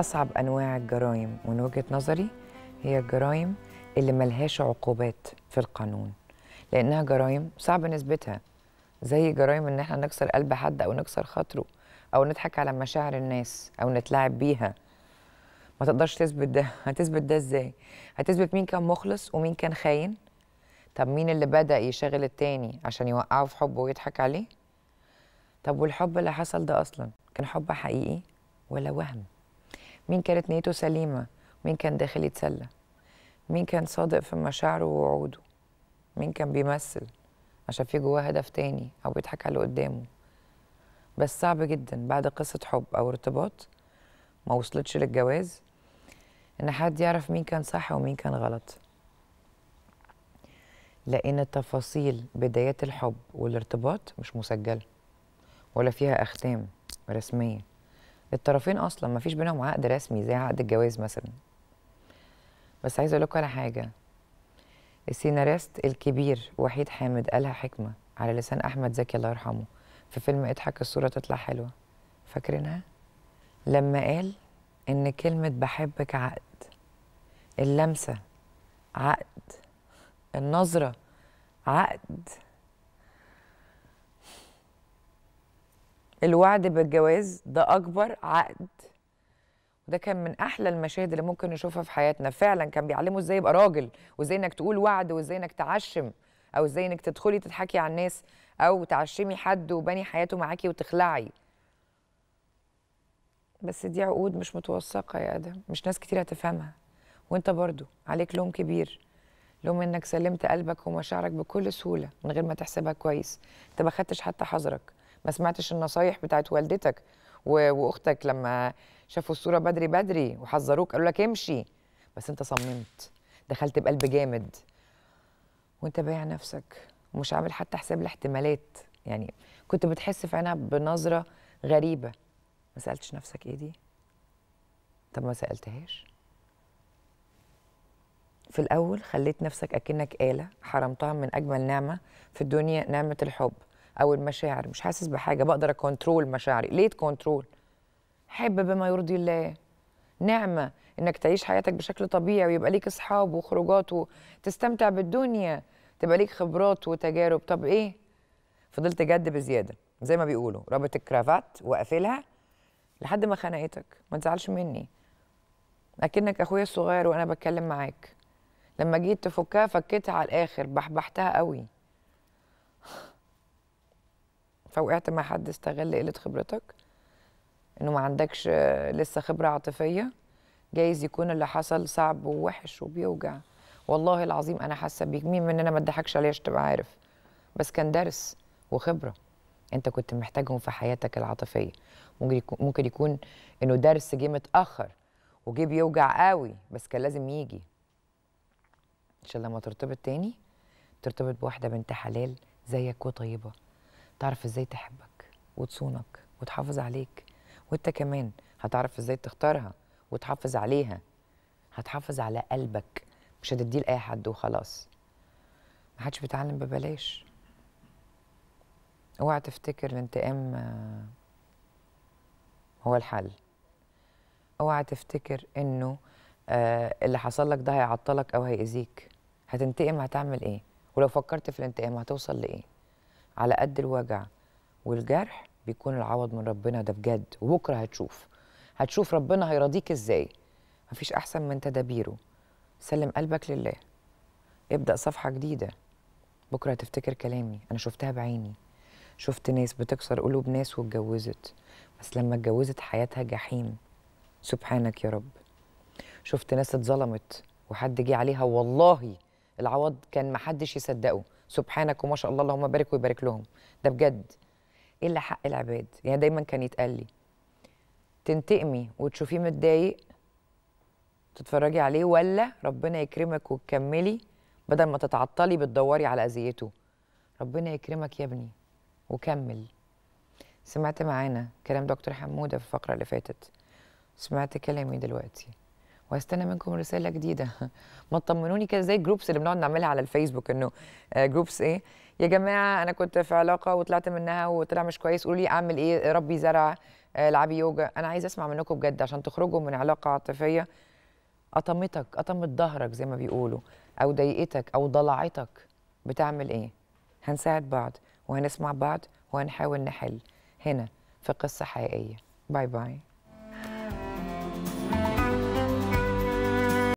أصعب أنواع الجرائم من وجهة نظري هي الجرائم اللي ملهاش عقوبات في القانون لأنها جرائم صعب نسبتها زي جرائم إن احنا نكسر قلب حد أو نكسر خاطره أو نضحك على مشاعر الناس أو نتلاعب بيها ما تقدرش تثبت ده هتثبت ده إزاي هتثبت مين كان مخلص ومين كان خاين طب مين اللي بدأ يشغل التاني عشان يوقعه في حبه ويضحك عليه طب والحب اللي حصل ده أصلا كان حب حقيقي ولا وهم مين كانت نيته سليمة مين كان داخل يتسلى مين كان صادق في مشاعره ووعوده مين كان بيمثل عشان في جواه هدف تاني أو بيضحك على اللي قدامه بس صعب جدا بعد قصة حب أو ارتباط ما وصلتش للجواز إن حد يعرف مين كان صح ومين كان غلط لأن تفاصيل بدايات الحب والارتباط مش مسجلة ولا فيها أختام رسمية الطرفين اصلا ما فيش بينهم عقد رسمي زي عقد الجواز مثلا بس عايزه اقول لكم على حاجه السيناريست الكبير وحيد حامد قالها حكمه على لسان احمد زكي الله يرحمه في فيلم اضحك الصوره تطلع حلوه فاكرينها لما قال ان كلمه بحبك عقد اللمسه عقد النظره عقد الوعد بالجواز ده اكبر عقد ده كان من احلى المشاهد اللي ممكن نشوفها في حياتنا فعلا كان بيعلمه ازاي يبقى راجل وازاي انك تقول وعد وازاي انك تعشم او ازاي انك تدخلي تضحكي على الناس او تعشمي حد وبني حياته معاكي وتخلعي بس دي عقود مش متوثقه يا ادم مش ناس كتير هتفهمها وانت برضو عليك لوم كبير لوم انك سلمت قلبك ومشاعرك بكل سهوله من غير ما تحسبها كويس انت ما خدتش حتى حذرك ما سمعتش النصايح بتاعت والدتك واختك لما شافوا الصوره بدري بدري وحذروك قالوا لك امشي بس انت صممت دخلت بقلب جامد وانت بايع نفسك ومش عامل حتى حساب الاحتمالات يعني كنت بتحس في عينها بنظره غريبه ما سالتش نفسك ايه دي طب ما سالتهاش في الاول خليت نفسك اكنك اله حرمتها من اجمل نعمه في الدنيا نعمه الحب او المشاعر مش حاسس بحاجه بقدر اكونترول مشاعري ليه تكونترول حب بما يرضي الله نعمه انك تعيش حياتك بشكل طبيعي ويبقى ليك اصحاب وخروجات وتستمتع بالدنيا تبقى ليك خبرات وتجارب طب ايه فضلت جد بزياده زي ما بيقولوا رابط الكرافات وقافلها لحد ما خنقتك ما تزعلش مني اكنك اخويا الصغير وانا بتكلم معاك لما جيت تفكها فكيتها على الاخر بحبحتها قوي فوقعت مع حد استغل قله خبرتك انه ما عندكش لسه خبره عاطفيه جايز يكون اللي حصل صعب ووحش وبيوجع والله العظيم انا حاسه بيك مين مننا ما اتضحكش عليا عشان تبقى عارف بس كان درس وخبره انت كنت محتاجهم في حياتك العاطفيه ممكن يكون ممكن يكون انه درس جه متاخر وجه بيوجع قوي بس كان لازم يجي عشان لما ترتبط تاني ترتبط بواحده بنت حلال زيك وطيبه تعرف ازاي تحبك وتصونك وتحافظ عليك وانت كمان هتعرف ازاي تختارها وتحافظ عليها هتحافظ على قلبك مش هتديه لاي حد وخلاص محدش بيتعلم ببلاش اوعى تفتكر الانتقام آه، هو الحل اوعى تفتكر انه آه، اللي حصل لك ده هيعطلك او هيأذيك هتنتقم هتعمل ايه ولو فكرت في الانتقام هتوصل لايه على قد الوجع والجرح بيكون العوض من ربنا ده بجد وبكره هتشوف هتشوف ربنا هيرضيك ازاي مفيش احسن من تدابيره سلم قلبك لله ابدا صفحه جديده بكره هتفتكر كلامي انا شفتها بعيني شفت ناس بتكسر قلوب ناس واتجوزت بس لما اتجوزت حياتها جحيم سبحانك يا رب شفت ناس اتظلمت وحد جه عليها والله العوض كان محدش يصدقه سبحانك وما شاء الله اللهم بارك ويبارك لهم ده بجد إيه الا حق العباد يعني دايما كان يتقال لي تنتقمي وتشوفيه متضايق تتفرجي عليه ولا ربنا يكرمك وتكملي بدل ما تتعطلي بتدوري على اذيته ربنا يكرمك يا ابني وكمل سمعت معانا كلام دكتور حموده في الفقره اللي فاتت سمعت كلامي دلوقتي واستنى منكم رساله جديده ما تطمنوني كده زي الجروبس اللي بنقعد نعملها على الفيسبوك انه جروبس آه، ايه يا جماعه انا كنت في علاقه وطلعت منها وطلع مش كويس قولوا لي اعمل ايه ربي زرع العبي آه، يوجا انا عايزه اسمع منكم بجد عشان تخرجوا من علاقه عاطفيه اطمتك اطمت ظهرك زي ما بيقولوا او ضايقتك او ضلعتك بتعمل ايه هنساعد بعض وهنسمع بعض وهنحاول نحل هنا في قصه حقيقيه باي باي